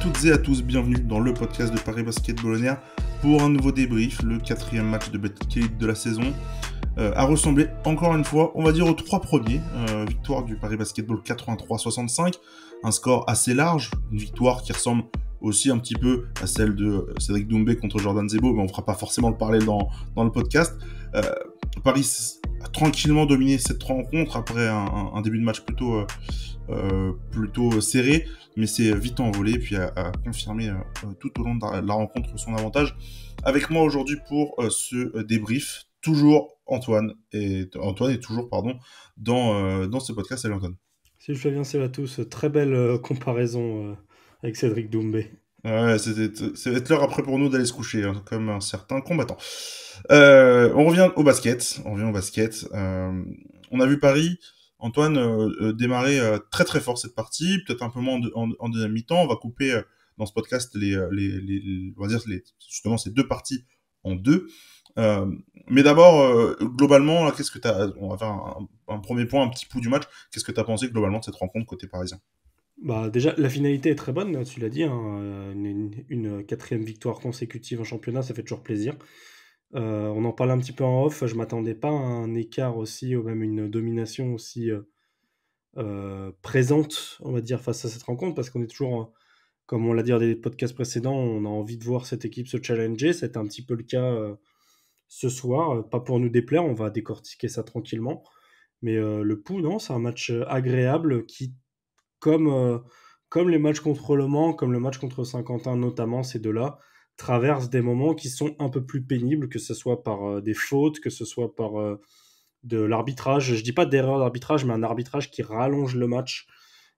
toutes et à tous, bienvenue dans le podcast de Paris Basketball Air pour un nouveau débrief, le quatrième match de Betclic de la saison. a euh, ressemblé encore une fois, on va dire, aux trois premiers. Euh, victoire du Paris Basketball 83-65, un score assez large, une victoire qui ressemble aussi un petit peu à celle de euh, Cédric Doumbé contre Jordan Zebo, mais on fera pas forcément le parler dans, le podcast. Paris tranquillement dominé cette rencontre après un, début de match plutôt, euh, euh, plutôt serré, mais c'est vite envolé puis a, confirmé euh, tout au long de la rencontre son avantage. Avec moi aujourd'hui pour ce débrief, toujours Antoine et Antoine est toujours pardon dans, dans ce podcast. Salut Antoine. Salut bien, salut à tous. Très belle comparaison avec Cédric Doumbé. Ouais, c'est l'heure après pour nous d'aller se coucher, hein, comme un certain combattant. Euh, on revient au basket. On revient au basket. Euh, on a vu Paris, Antoine, euh, démarrer très très fort cette partie, peut-être un peu moins en, deuxième mi-temps. On va couper dans ce podcast les, les, justement ces deux parties en deux. mais d'abord, globalement, qu'est-ce que as On va faire un, un, premier point, un petit pouls du match. Qu'est-ce que tu as pensé globalement de cette rencontre côté parisien bah, déjà, la finalité est très bonne, tu l'as dit. Hein, euh, une, quatrième victoire consécutive en championnat, ça fait toujours plaisir. Euh, on en parle un petit peu en off. Je m'attendais pas à un écart aussi, ou même une domination aussi euh, présente, on va dire, face à cette rencontre, parce qu'on est toujours, hein, comme on l'a dit dans des podcasts précédents, on a envie de voir cette équipe se challenger. c'est un petit peu le cas ce soir. Pas pour nous déplaire, on va décortiquer ça tranquillement. Mais le pouls, non, c'est un match agréable qui comme, euh, comme les matchs contre Le Mans, comme le match contre Saint-Quentin notamment, ces deux-là, traversent des moments qui sont un peu plus pénibles, que ce soit par euh, des fautes, que ce soit par euh, de l'arbitrage. Je dis pas d'erreur d'arbitrage, mais un arbitrage qui rallonge le match.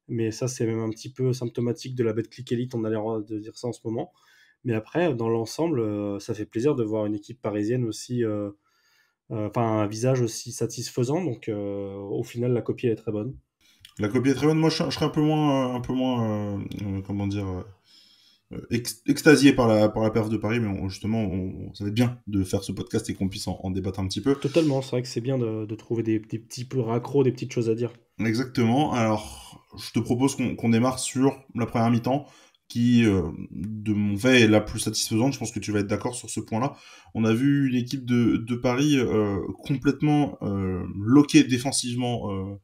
Mais ça, c'est même un petit peu symptomatique de la bête click élite. On a l'air de dire ça en ce moment. Mais après, dans l'ensemble, ça fait plaisir de voir une équipe parisienne aussi, enfin un visage aussi satisfaisant. Donc, au final, la copie est très bonne. La copie est très bonne. Moi, je, serais un peu moins, euh, un peu moins, euh, euh, comment dire, extasié par la, par la perf de Paris, mais justement, ça va être bien de faire ce podcast et qu'on puisse en, débattre un petit peu. Totalement, c'est vrai que c'est bien de, trouver des, petits peu raccros, des petites choses à dire. Exactement. Alors, je te propose qu'on démarre sur la première mi-temps qui, de mon fait, est la plus satisfaisante. Je pense que tu vas être d'accord sur ce point-là. On a vu une équipe de, de Paris complètement loquée défensivement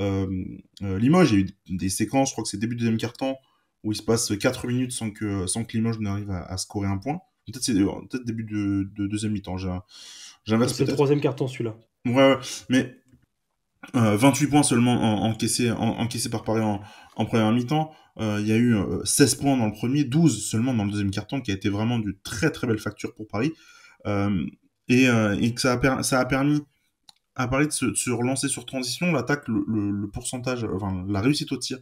euh, euh, Limoges. Il y a eu des séquences, je crois que c'est début de deuxième quart-temps, où il se passe 4 minutes sans que, sans que Limoges n'arrive à, scorer un point. Peut-être c'est euh, début de, deuxième mi-temps. Ah, c'est le troisième carton celui-là. Ouais, mais 28 points seulement encaissés, encaissés par Paris en, première mi-temps. Il y a eu 16 points dans le premier, 12 seulement dans le deuxième carton, qui a été vraiment de très très belle facture pour Paris. et, et que ça a, ça a permis à parlé de se, relancer sur transition, l'attaque, le, pourcentage, enfin la réussite au tir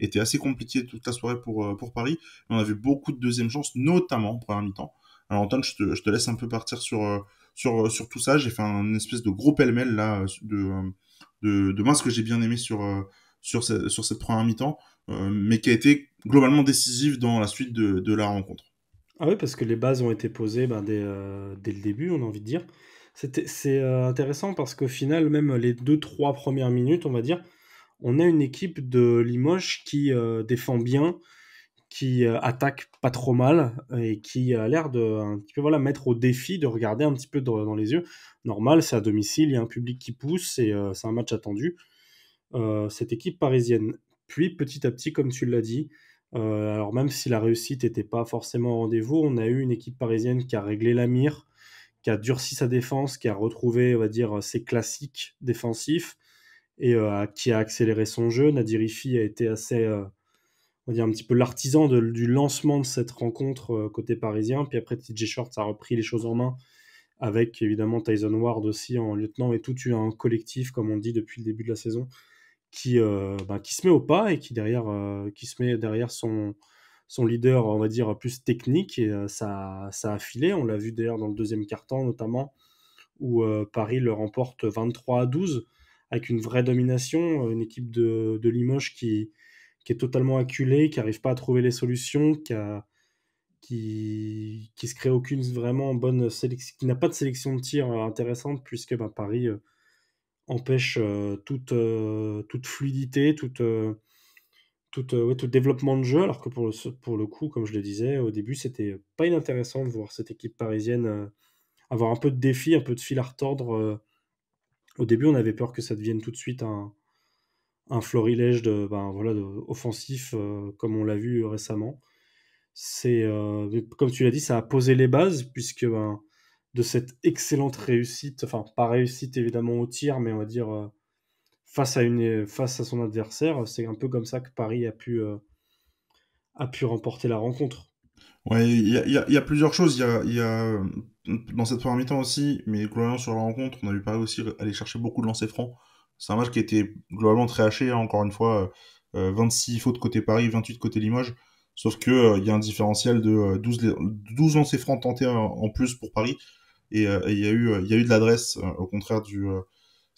était assez compliquée toute la soirée pour, euh, pour Paris. On a vu beaucoup de deuxième chance, notamment en première mi-temps. Alors Antoine, je te, laisse un peu partir sur, euh, sur, euh, sur tout ça. J'ai fait un espèce de gros pêle-mêle là de, de, de ce que j'ai bien aimé sur, sur, sur cette première mi-temps, mais qui a été globalement décisive dans la suite de, de la rencontre. Ah oui, parce que les bases ont été posées ben, dès, dès, le début, on a envie de dire c'est euh, intéressant parce qu'au final, même les deux, trois premières minutes, on va dire, on a une équipe de Limoges qui euh, défend bien, qui euh, attaque pas trop mal et qui a l'air de voilà, mettre au défi de regarder un petit peu dans, les yeux. Normal, c'est à domicile, il y a un public qui pousse et c'est un match attendu. cette équipe parisienne. Puis petit à petit, comme tu l'as dit, alors même si la réussite n'était pas forcément au rendez-vous, on a eu une équipe parisienne qui a réglé la mire, qui a durci sa défense, qui a retrouvé, on va dire, ses classiques défensifs et euh, qui a accéléré son jeu. Nadir Ifi a été assez, euh, on va dire, un petit peu l'artisan du lancement de cette rencontre euh, côté parisien. Puis après, TJ Short a repris les choses en main avec évidemment Tyson Ward aussi en lieutenant et tout un collectif, comme on dit depuis le début de la saison, qui, bah, qui se met au pas et qui, derrière, qui se met derrière son, son leader, on va dire, plus technique. Et euh, ça, a filé. On l'a vu d'ailleurs dans le deuxième quart-temps, notamment, où euh, Paris le remporte 23 à 12, avec une vraie domination. Euh, une équipe de, de Limoges qui, qui est totalement acculée, qui n'arrive pas à trouver les solutions, qui qui, aucune vraiment bonne sélection, qui n'a pas de sélection de tir intéressante puisque ben, Paris empêche toute, toute fluidité, toute, tout, euh, développement de jeu, alors que pour le, pour le coup, comme je le disais au début, c'était euh, pas inintéressant de voir cette équipe parisienne euh, avoir un peu de défi, un peu de fil à retordre. Au début, on avait peur que ça devienne tout de suite un, un florilège de, ben, voilà, offensif, comme on l'a vu récemment. C'est, comme tu l'as dit, ça a posé les bases, puisque ben, de cette excellente réussite, enfin, pas réussite évidemment au tir, mais on va dire face à, une, face à son adversaire. C'est un peu comme ça que Paris a pu, euh, a pu remporter la rencontre. Ouais, il y, a, plusieurs choses. Il y, a, dans cette première mi-temps aussi, mais globalement sur la rencontre, on a vu Paris aussi aller chercher beaucoup de lancers francs. C'est un match qui était globalement très haché, hein, encore une fois, 26 euh, euh, fautes côté Paris, 28 côté Limoges. Sauf qu'il y a un différentiel de 12, 12 lancers francs tentés en, plus pour Paris. Et il y, eu, y a eu de l'adresse, au contraire du,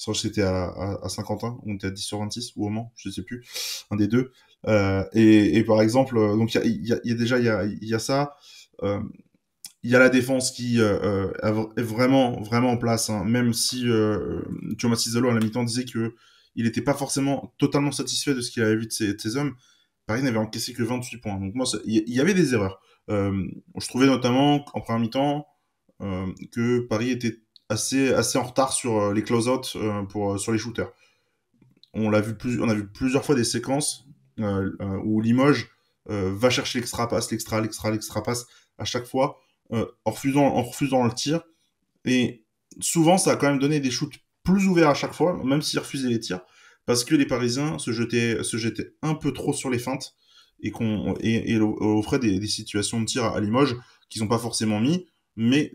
je c'était à, à, à Saint-Quentin, on était à 10 sur 26, ou au Mans, je ne sais plus, un des deux. Euh, et, et, par exemple, euh, donc il y, y a, déjà il y a, y a, ça. Euh, il y a la défense qui est vraiment vraiment en place, hein. même si Thomas Cisalo à la mi-temps disait que il n'était pas forcément totalement satisfait de ce qu'il avait vu de ses, de ses hommes. Paris n'avait encaissé que 28 points. Donc moi, il y, avait des erreurs. je trouvais notamment en première mi-temps que Paris était assez, assez en retard sur euh, les close-out euh, pour, euh, sur les shooters. On, l'a vu plus, on a vu plusieurs fois des séquences où Limoges va chercher l'extra passe, l'extra, l'extra, l'extra passe à chaque fois en, refusant, en refusant le tir. Et souvent, ça a quand même donné des shoots plus ouverts à chaque fois, même s'ils refusaient les tirs, parce que les Parisiens se jetaient, se jetaient un peu trop sur les feintes et, qu'on et, offraient des, des, situations de tir à Limoges qu'ils n'ont pas forcément mis, mais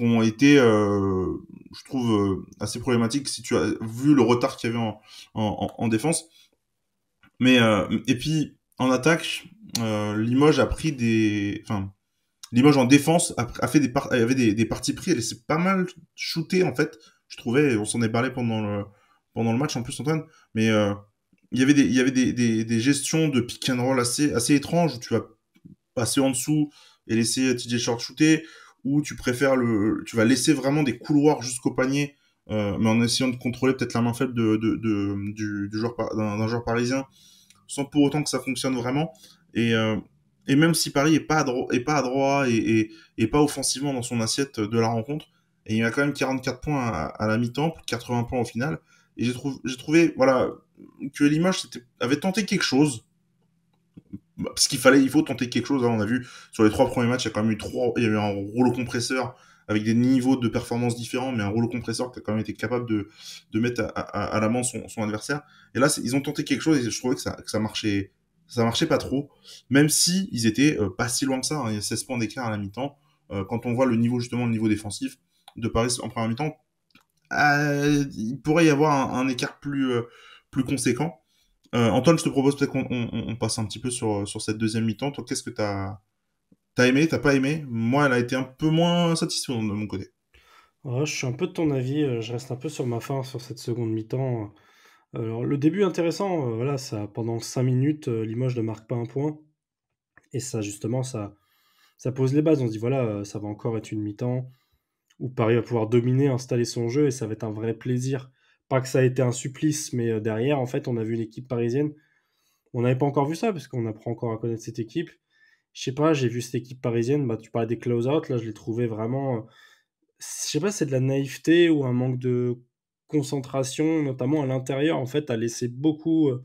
qui ont été, euh, je trouve, euh, assez problématiques si tu as vu le retard qu'il y avait en, en, défense. Mais euh, et puis en attaque, Limoges a pris des, enfin, Limoges en défense a, fait des y avait des, parties pris, elle s'est pas mal shootée en fait. Je trouvais, on s'en est parlé pendant le pendant le match en plus Antoine, mais il y avait des il y avait des, des, des, gestions de pick and roll assez assez étranges où tu vas passer en dessous et laisser TJ Short shooter ou tu préfères le, tu vas laisser vraiment des couloirs jusqu'au panier, euh, mais en essayant de contrôler peut-être la main faible de, du, d'un joueur parisien, sans pour autant que ça fonctionne vraiment. Et, euh, même si Paris est pas à, pas droit et, et, pas offensivement dans son assiette de la rencontre, et il a quand même 44 points à, la mi-temps, 80 points au final. Et j'ai trouvé, voilà, que Limoges avait tenté quelque chose parce qu'il fallait, il faut tenter quelque chose. Hein. On a vu sur les trois premiers matchs, il y a quand même eu trois, il y a eu un rouleau compresseur avec des niveaux de performance différents, mais un rouleau compresseur qui a quand même été capable de, de mettre à, à, à son, adversaire. Et là, ils ont tenté quelque chose et je trouvais que ça, que ça marchait, ça marchait pas trop, même si ils étaient euh, pas si loin que ça. Hein. Il y a 16 points d'écart à la mi-temps. Euh, quand on voit le niveau justement, le niveau défensif de Paris en première mi-temps, euh, il pourrait y avoir un, un écart plus plus conséquent. Euh, Antoine, je te propose peut-être qu'on passe un petit peu sur, sur cette deuxième mi-temps. Toi, qu'est-ce que tu as, as, aimé, t'as pas aimé Moi, elle a été un peu moins satisfaisante de mon côté. je suis un peu de ton avis, euh, je reste un peu sur ma fin sur cette seconde mi-temps. Alors, le début intéressant, euh, voilà, ça, pendant 5 minutes, Limoges ne marque pas un point. Et ça, justement, ça, ça pose les bases. On se dit, voilà, ça va encore être une mi-temps où Paris va pouvoir dominer, installer son jeu et ça va être un vrai plaisir pas que ça a été un supplice, mais euh, derrière, en fait, on a vu l'équipe parisienne. On n'avait pas encore vu ça, parce qu'on apprend encore à connaître cette équipe. Je sais pas, j'ai vu cette équipe parisienne, bah, tu parlais des close-out, là, je l'ai trouvé vraiment. Euh, je sais pas, c'est de la naïveté ou un manque de concentration, notamment à l'intérieur, en fait, à laisser beaucoup euh,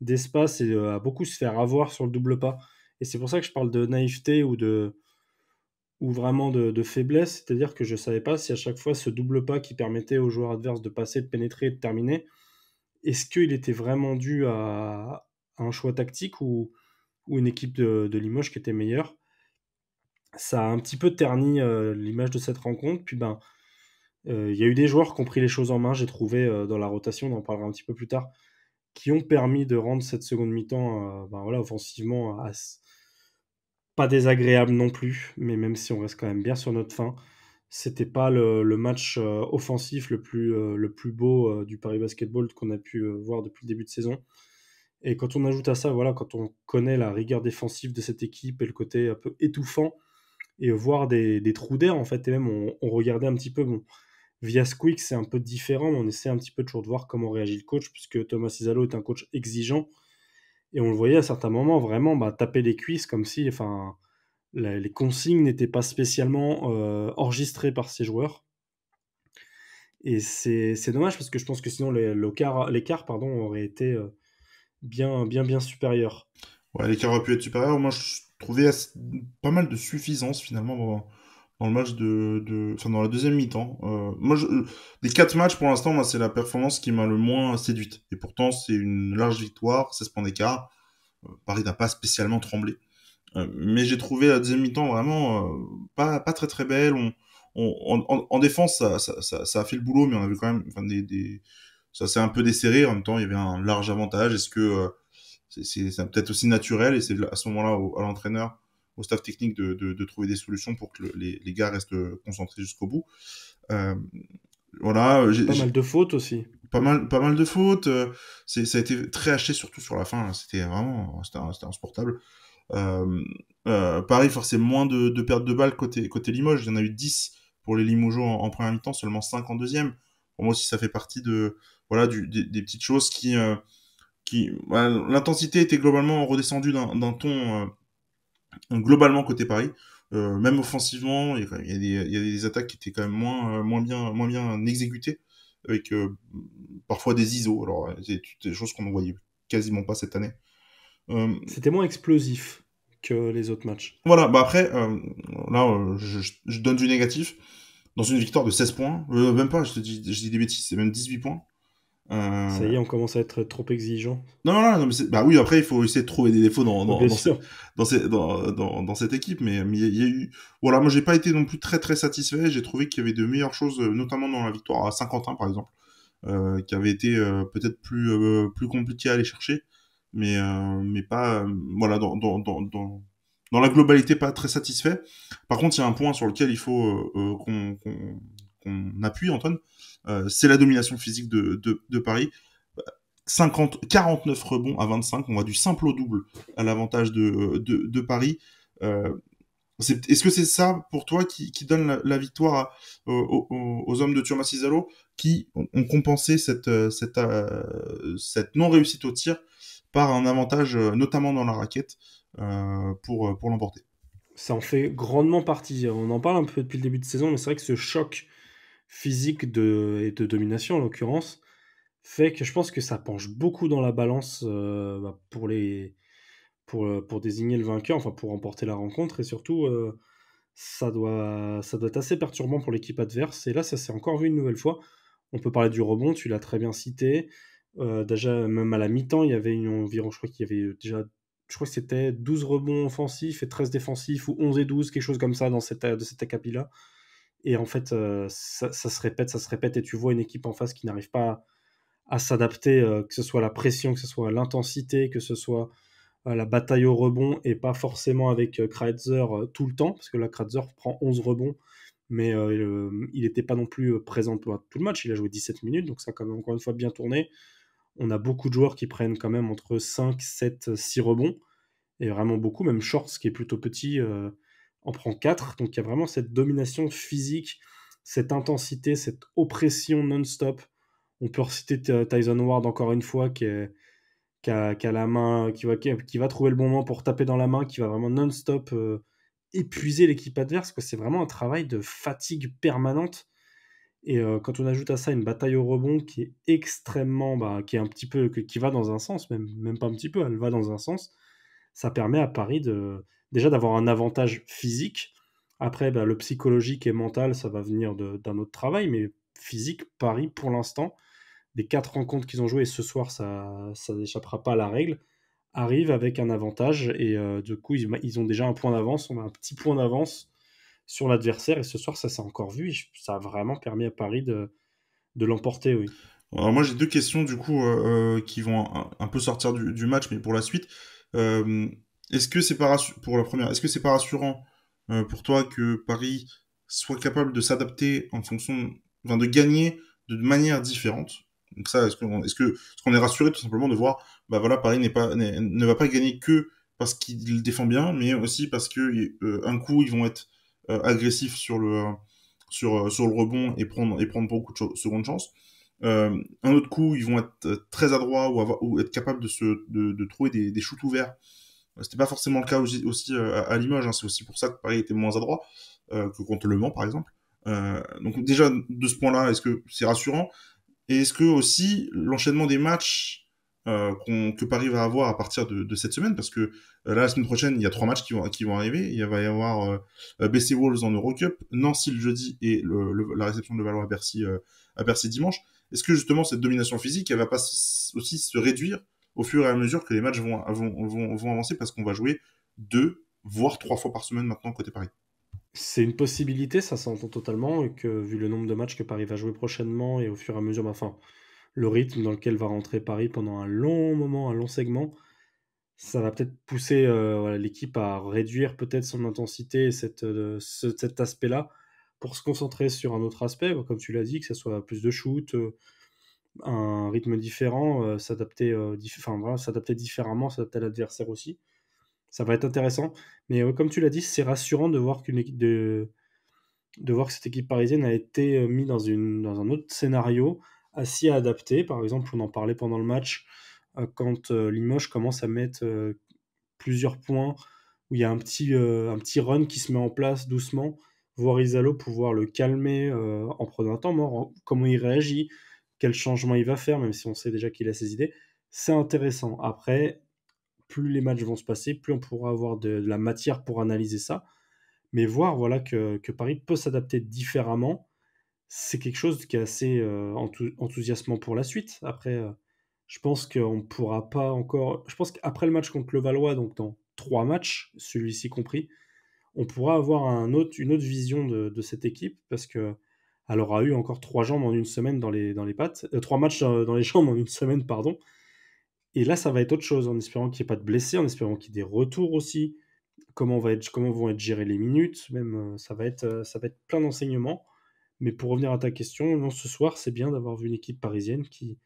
d'espace et à beaucoup se faire avoir sur le double pas. Et c'est pour ça que je parle de naïveté ou de, ou vraiment de, de faiblesse, c'est-à-dire que je ne savais pas si à chaque fois ce double pas qui permettait aux joueurs adverses de passer, de pénétrer de terminer, est-ce qu'il était vraiment dû à, un choix tactique ou, ou une équipe de, Limoges qui était meilleure Ça a un petit peu terni euh, l'image de cette rencontre. Puis ben, euh, il y a eu des joueurs qui ont pris les choses en main, j'ai trouvé euh, dans la rotation, on en parlera un petit peu plus tard, qui ont permis de rendre cette seconde mi-temps ben voilà, offensivement à pas désagréable non plus, mais même si on reste quand même bien sur notre fin, c'était pas le, match euh, offensif le plus, euh, le plus beau euh, du Paris Basketball qu'on a pu voir depuis le début de saison. Et quand on ajoute à ça, voilà, quand on connaît la rigueur défensive de cette équipe et le côté un peu étouffant, et voir des, trous d'air en fait, et même on, regardait un petit peu, bon, via Squeak c'est un peu différent, mais on essaie un petit peu toujours de voir comment réagit le coach, puisque Thomas Isalo est un coach exigeant, et on le voyait à certains moments vraiment bah, taper les cuisses comme si enfin, les consignes n'étaient pas spécialement euh, enregistrées par ces joueurs. Et c'est dommage parce que je pense que sinon l'écart pardon aurait été euh, bien bien bien supérieur. Ouais, l'écart aurait pu être supérieur. Moi, je trouvais pas mal de suffisance finalement dans le match de, de... Enfin, dans la deuxième mi-temps. Euh, moi, je... Euh, des quatre matchs pour l'instant, moi, c'est la performance qui m'a le moins séduite. Et pourtant, c'est une large victoire, 16 points d'écart. Euh, Paris n'a pas spécialement tremblé. mais j'ai trouvé la deuxième mi-temps vraiment pas, pas très très belle. On, on, en, défense, ça, ça, ça, a fait le boulot, mais on a vu quand même enfin, des, des... ça s'est un peu desserré. En même temps, il y avait un large avantage. Est-ce que c'est, c'est, peut-être aussi naturel et c'est à ce moment-là à l'entraîneur au staff technique de, trouver des solutions pour que les, gars restent euh, concentrés jusqu'au bout. Euh, voilà, pas mal de fautes aussi. Pas mal, pas mal de fautes. Euh, c'est, ça a été très haché, surtout sur la fin. Hein, c'était vraiment c'était, c'était insupportable. Euh, euh, Paris moins de, de pertes de balles côté, côté Limoges. Il y en a eu 10 pour les Limoges en, première mi-temps, seulement 5 en deuxième. Pour moi aussi, ça fait partie de, voilà, des, petites choses qui. qui bah, L'intensité était globalement redescendue d'un ton globalement côté Paris, euh, même offensivement, il y, a, des, attaques qui étaient quand même moins, euh, moins, bien, moins bien exécutées, avec euh, parfois des ISO. Alors, c'est des choses qu'on ne voyait quasiment pas cette année. C'était moins explosif que les autres matchs. Voilà, bah après, là, je, donne du négatif. Dans une victoire de 16 points, même pas, je dis, je dis des bêtises, c'est même 18 points. Euh, Ça y est, on commence à être trop exigeant. Non, non, non, mais bah oui, après, il faut essayer de trouver des défauts dans, dans, cette équipe, mais il y, a eu. Voilà, moi, j'ai pas été non plus très, très satisfait. J'ai trouvé qu'il y avait de meilleures choses, euh, notamment dans la victoire à Saint-Quentin, par exemple, euh, qui avait été peut-être plus, plus compliqué à aller chercher, mais, mais pas. voilà, dans, dans, la globalité, pas très satisfait. Par contre, il y a un point sur lequel il faut qu'on appuie, Antoine euh, c'est la domination physique de, Paris. 50, 49 rebonds à 25, on va du simple au double à l'avantage de, Paris. Euh, est-ce que c'est ça pour toi qui, donne la, victoire aux, hommes de Thomas Cisalo qui ont compensé euh, cette, non-réussite au tir par un avantage, notamment dans la raquette, pour, pour l'emporter Ça en fait grandement partie. On en parle un peu depuis le début de saison, mais c'est vrai que ce choc physique de, et de domination en l'occurrence, fait que je pense que ça penche beaucoup dans la balance euh, bah, pour, les, euh, pour, désigner le vainqueur, enfin pour remporter la rencontre, et surtout euh, ça, doit, ça doit être assez perturbant pour l'équipe adverse, et là ça s'est encore vu une nouvelle fois. On peut parler du rebond, tu l'as très bien cité. déjà, même à la mi-temps, il y avait environ, je crois qu'il avait déjà je crois que c'était 12 rebonds offensifs et 13 défensifs, ou 11 et 12, quelque chose comme ça, dans cette, de cet acapit-là. Et en fait, euh, ça, se répète, ça se répète, et tu vois une équipe en face qui n'arrive pas à, s'adapter, euh, que ce soit la pression, que ce soit l'intensité, que ce soit euh, la bataille au rebond, et pas forcément avec Kratzer tout le temps, parce que là, Kratzer prend 11 rebonds, mais il n'était pas non plus présent pour tout le match, il a joué 17 minutes, donc ça a quand même encore une fois bien tourné. On a beaucoup de joueurs qui prennent quand même entre 5, 7, 6 rebonds, et vraiment beaucoup, même Shorts qui est plutôt petit en prend 4. Donc il y a vraiment cette domination physique, cette intensité, cette oppression non-stop. On peut reciter euh, Tyson Ward encore une fois qui, a, la main, qui va, trouver le bon moment pour taper dans la main, qui va vraiment non-stop euh, épuiser l'équipe adverse. C'est vraiment un travail de fatigue permanente. Et euh, quand on ajoute à ça une bataille au rebond qui est extrêmement, bah, qui est un petit peu, qui va dans un sens, même, même pas un petit peu, elle va dans un sens, ça permet à Paris de, déjà d'avoir un avantage physique. Après, bah, le psychologique et mental, ça va venir d'un autre travail, mais physique, Paris, pour l'instant, des quatre rencontres qu'ils ont jouées, et ce soir, ça, ça n'échappera pas à la règle, arrive avec un avantage, et euh, du coup, ils, ils, ont déjà un point d'avance, on a un petit point d'avance sur l'adversaire, et ce soir, ça s'est encore vu, ça a vraiment permis à Paris de, l'emporter, oui. moi j'ai deux questions du coup euh, euh, qui vont un, peu sortir du, match mais pour la suite. Est-ce que c'est pas pour la première, est-ce que c'est pas rassurant euh, pour toi que Paris soit capable de s'adapter en fonction, enfin de gagner de manière différente Donc ça, est-ce qu'on est, est rassuré tout simplement de voir, bah voilà, Paris n'est pas, ne va pas gagner que parce qu'il défend bien, mais aussi parce que euh, un coup ils vont être euh, agressifs sur le sur sur le rebond et prendre et prendre beaucoup de secondes chances. un autre coup, ils vont être très adroits ou, ou être capables de, se, de, trouver des, des shoots ouverts euh, c'était pas forcément le cas aussi, euh, à, l'image. Limoges. Hein. C'est aussi pour ça que Paris était moins adroit euh, que contre Le Mans, par exemple. donc déjà de ce point-là, est-ce que c'est rassurant Et est-ce que aussi l'enchaînement des matchs que Paris va avoir à partir de, cette semaine, parce que là, la semaine prochaine, il y a trois matchs qui vont, arriver. Il va y avoir BC Wolves en Eurocup, Nancy le jeudi et la réception de Valois à Bercy, dimanche. Est-ce que justement cette domination physique, elle va pas aussi se réduire au fur et à mesure que les matchs vont, avancer parce qu'on va jouer deux, voire trois fois par semaine maintenant côté Paris. C'est une possibilité, ça s'entend totalement, que vu le nombre de matchs que Paris va jouer prochainement et au fur et à mesure, enfin, le rythme dans lequel va rentrer Paris pendant un long moment, un long segment, ça va peut-être pousser euh, l'équipe à réduire peut-être son intensité et euh, cet aspect-là pour se concentrer sur un autre aspect, comme tu l'as dit, que ce soit plus de shoot, euh, un rythme différent, euh, euh, s'adapter différemment, s'adapter à l'adversaire aussi. Ça va être intéressant. Mais euh, comme tu l'as dit, c'est rassurant de voir, de, de voir que cette équipe parisienne a été mise dans, un autre scénario, à adapter Par exemple, on en parlait pendant le match, quand Limoges commence à mettre plusieurs points, où il y a un petit, un petit run qui se met en place doucement, voir Isalo pouvoir le calmer en prenant un temps mort, comment il réagit quel changement il va faire, même si on sait déjà qu'il a ses idées. C'est intéressant. Après, plus les matchs vont se passer, plus on pourra avoir de, la matière pour analyser ça. Mais voir voilà, que, Paris peut s'adapter différemment, c'est quelque chose qui est assez euh, enthousiasmant pour la suite. Après, euh, je pense qu'on ne pourra pas encore. Je pense qu'après le match contre le Valois, donc dans trois matchs, celui-ci compris, on pourra avoir une autre vision de, de cette équipe parce que elle aura eu encore trois jambes en une semaine dans les, dans les pattes, euh, trois matchs euh, dans les jambes en une semaine, pardon. Et là, ça va être autre chose, en espérant qu'il n'y ait pas de blessés, en espérant qu'il y ait des retours aussi, comment, va être, comment vont être gérées les minutes, même euh, ça va être, ça va être plein d'enseignements. Mais pour revenir à ta question, non, ce soir, c'est bien d'avoir vu une équipe parisienne qui,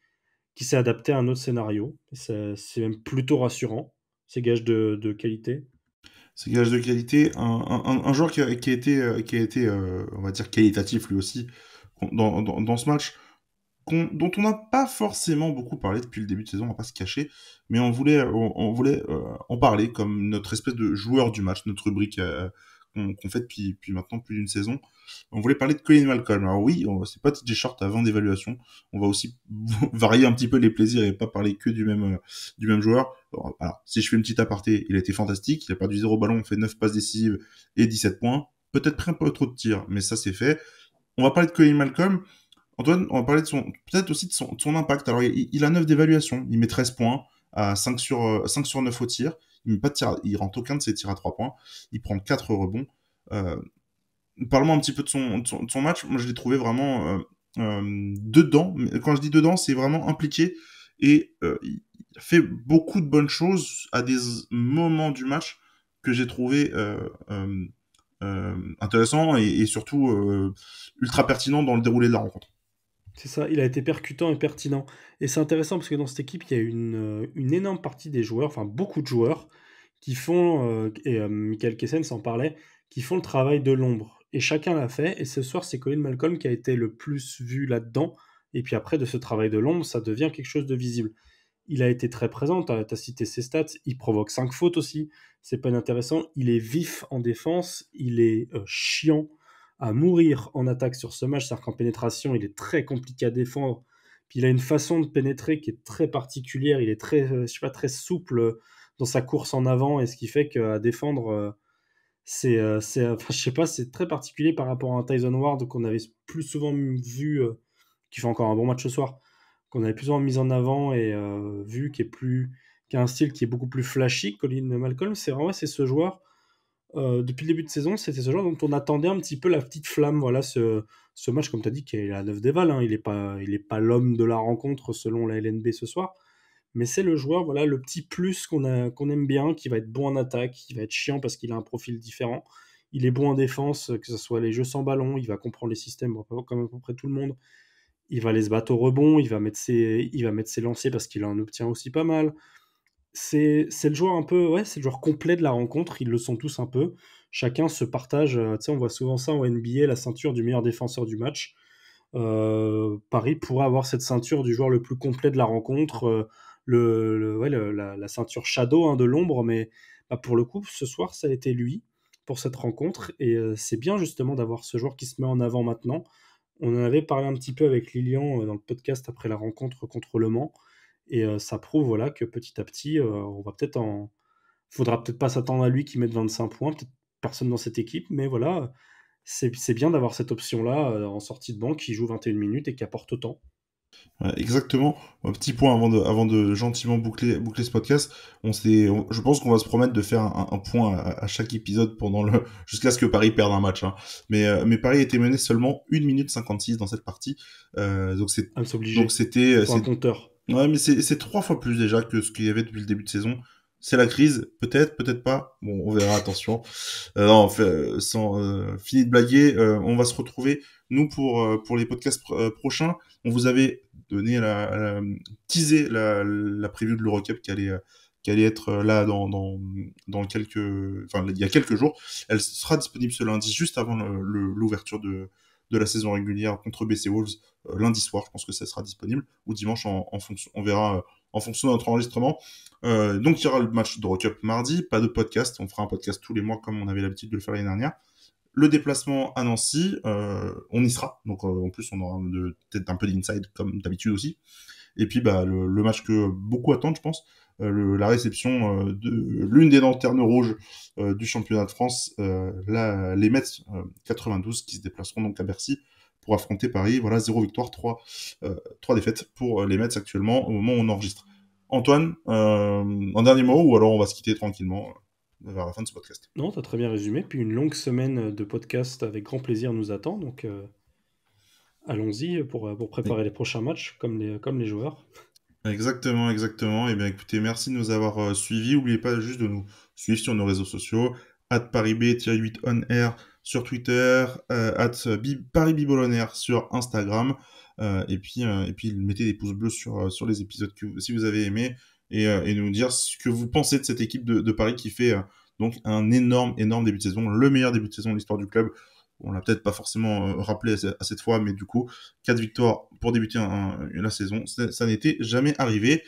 qui s'est adaptée à un autre scénario. C'est même plutôt rassurant, ces gages de qualité c'est gage de qualité. Un, joueur qui a, été, qui a été euh, euh, on va dire, qualitatif lui aussi dans, ce match, dont on n'a pas forcément beaucoup parlé depuis le début de saison, on va pas se cacher, mais on voulait, on, voulait euh, en parler comme notre espèce de joueur du match, notre rubrique qu'on fait depuis, maintenant plus d'une saison. On voulait parler de Colin Malcolm. Alors oui, c'est pas des shorts à 20 d'évaluation. On va aussi varier un petit peu les plaisirs et pas parler que du même, euh, du même joueur. Alors, si je fais une petite aparté, il a été fantastique. Il a perdu 0 ballon, fait 9 passes décisives et 17 points. Peut-être pris un peu trop de tirs, mais ça c'est fait. On va parler de Colin Malcolm. Antoine, on va parler de son, peut-être aussi de son, impact. Alors, il, a 9 d'évaluation, il met 13 points à 5 sur, 5 euh, sur 9 au tir. Il pas il rentre aucun de ses tirs à 3 points, il prend 4 rebonds. Euh... parle un petit peu de son, match, moi je l'ai trouvé vraiment euh, euh, dedans, quand je dis dedans, c'est vraiment impliqué, et euh, il fait beaucoup de bonnes choses à des moments du match que j'ai trouvé intéressant et, et surtout ultra pertinent dans le déroulé de la rencontre. C'est ça, il a été percutant et pertinent. Et c'est intéressant parce que dans cette équipe, il y a une, euh, énorme partie des joueurs, enfin beaucoup de joueurs, qui font, euh, et euh, Michael Kessen s'en parlait, qui font le travail de l'ombre. Et chacun l'a fait. Et ce soir, c'est Colin Malcolm qui a été le plus vu là-dedans. Et puis après, de ce travail de l'ombre, ça devient quelque chose de visible. Il a été très présent, tu as, cité ses stats, il provoque 5 fautes aussi, c'est pas inintéressant. Il est vif en défense, il est chiant à mourir en attaque sur ce match, c'est-à-dire qu'en pénétration, il est très compliqué à défendre. Puis il a une façon de pénétrer qui est très particulière. Il est très, euh, je sais pas, très souple dans sa course en avant et ce qui fait qu'à défendre, euh, c'est, euh, c'est, je sais pas, c'est très particulier par rapport à un Tyson Ward qu'on avait plus souvent vu, qui fait encore un bon match ce soir, qu'on avait plus souvent mis en avant et vu qui est plus, qui un style qui est beaucoup plus flashy. Colin Malcolm, c'est vraiment c'est ce joueur euh, depuis le début de saison, c'était ce genre dont on attendait un petit peu la petite flamme. Voilà, ce, match, comme tu as dit, qui est à 9 des hein. il n'est pas, l'homme de la rencontre selon la LNB ce soir. Mais c'est le joueur, voilà, le petit plus qu'on aime bien, qui va être bon en attaque, qui va être chiant parce qu'il a un profil différent. Il est bon en défense, que ce soit les jeux sans ballon, il va comprendre les systèmes comme à peu près tout le monde. Il va aller se battre au rebond, il va mettre ses, il va mettre ses lancers parce qu'il en obtient aussi pas mal c'est le joueur un peu, ouais, c'est le joueur complet de la rencontre. Ils le sont tous un peu. Chacun se partage. Euh, tu on voit souvent ça en NBA, la ceinture du meilleur défenseur du match. Euh, Paris pourrait avoir cette ceinture du joueur le plus complet de la rencontre, euh, la, ceinture shadow hein, de l'ombre, mais bah, pour le coup, ce soir, ça a été lui pour cette rencontre, et c'est bien justement d'avoir ce joueur qui se met en avant maintenant. On en avait parlé un petit peu avec Lilian dans le podcast après la rencontre contre Le Mans, et euh, ça prouve voilà, que petit à petit, euh, on va peut-être en. faudra peut-être pas s'attendre à lui qui mette 25 points, peut-être personne dans cette équipe, mais voilà, c'est bien d'avoir cette option-là euh, en sortie de banque qui joue 21 minutes et qui apporte autant. exactement. Un petit point avant de, avant de gentiment boucler, boucler ce podcast. On je pense qu'on va se promettre de faire un, point à, chaque épisode pendant le jusqu'à ce que Paris perde un match. Hein. Mais, Paris mais Paris était mené seulement 1 minute 56 dans cette partie. donc c'est ah, donc c'était c'est compteur. Ouais, mais c'est trois fois plus déjà que ce qu'il y avait depuis le début de saison. C'est la crise, peut-être, peut-être pas. Bon, on verra, attention. Euh, fait, euh, sans euh, fini de blaguer, euh, on va se retrouver, nous, pour, euh, pour les podcasts prochains. On vous avait donné, la, teaser, teasé la, la preview de l'Eurocup qui allait qui allait être là dans, dans, dans, quelques, enfin, il y a quelques jours. Elle sera disponible ce lundi, juste avant l'ouverture de, de la saison régulière contre BC Wolves euh, lundi soir. Je pense que ça sera disponible ou dimanche en, fonction. On verra euh, en fonction de notre enregistrement. Euh, donc il y aura le match de up mardi. Pas de podcast. On fera un podcast tous les mois comme on avait l'habitude de le faire l'année dernière. Le déplacement à Nancy, on y sera. Donc en plus on aura peut-être un peu d'inside comme d'habitude aussi. Et puis bah, le match que beaucoup attendent, je pense, euh, la réception euh, de l'une des lanternes rouges euh, du championnat de France, les Mets 92 qui se déplaceront donc à Bercy pour affronter Paris. Voilà, zéro victoire, 3, trois défaites pour les Mets actuellement au moment où on enregistre. Antoine, un dernier mot ou alors on va se quitter tranquillement vers la fin de ce podcast. Non, tu as très bien résumé. Puis une longue semaine de podcast avec grand plaisir nous attend. Donc allons-y pour, préparer les prochains matchs comme les, comme les joueurs. Exactement, exactement. Et eh bien écoutez, merci de nous avoir euh, suivis. N'oubliez pas juste de nous suivre sur nos réseaux sociaux, at paribé-8 on air sur Twitter, euh, at sur Instagram. Euh, et, puis, et puis, mettez des pouces bleus sur, sur les épisodes que, si vous avez aimé et, nous dire ce que vous pensez de cette équipe de, de Paris qui fait donc un énorme, énorme début de saison, le meilleur début de saison de l'histoire du club on l'a peut-être pas forcément euh, rappelé à cette fois, mais du coup, 4 victoires pour débuter la saison, ça, n'était jamais arrivé.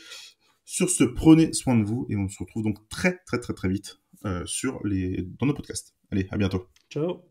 Sur ce, prenez soin de vous et on se retrouve donc très très très très vite euh, sur les, dans nos podcasts. Allez, à bientôt. Ciao.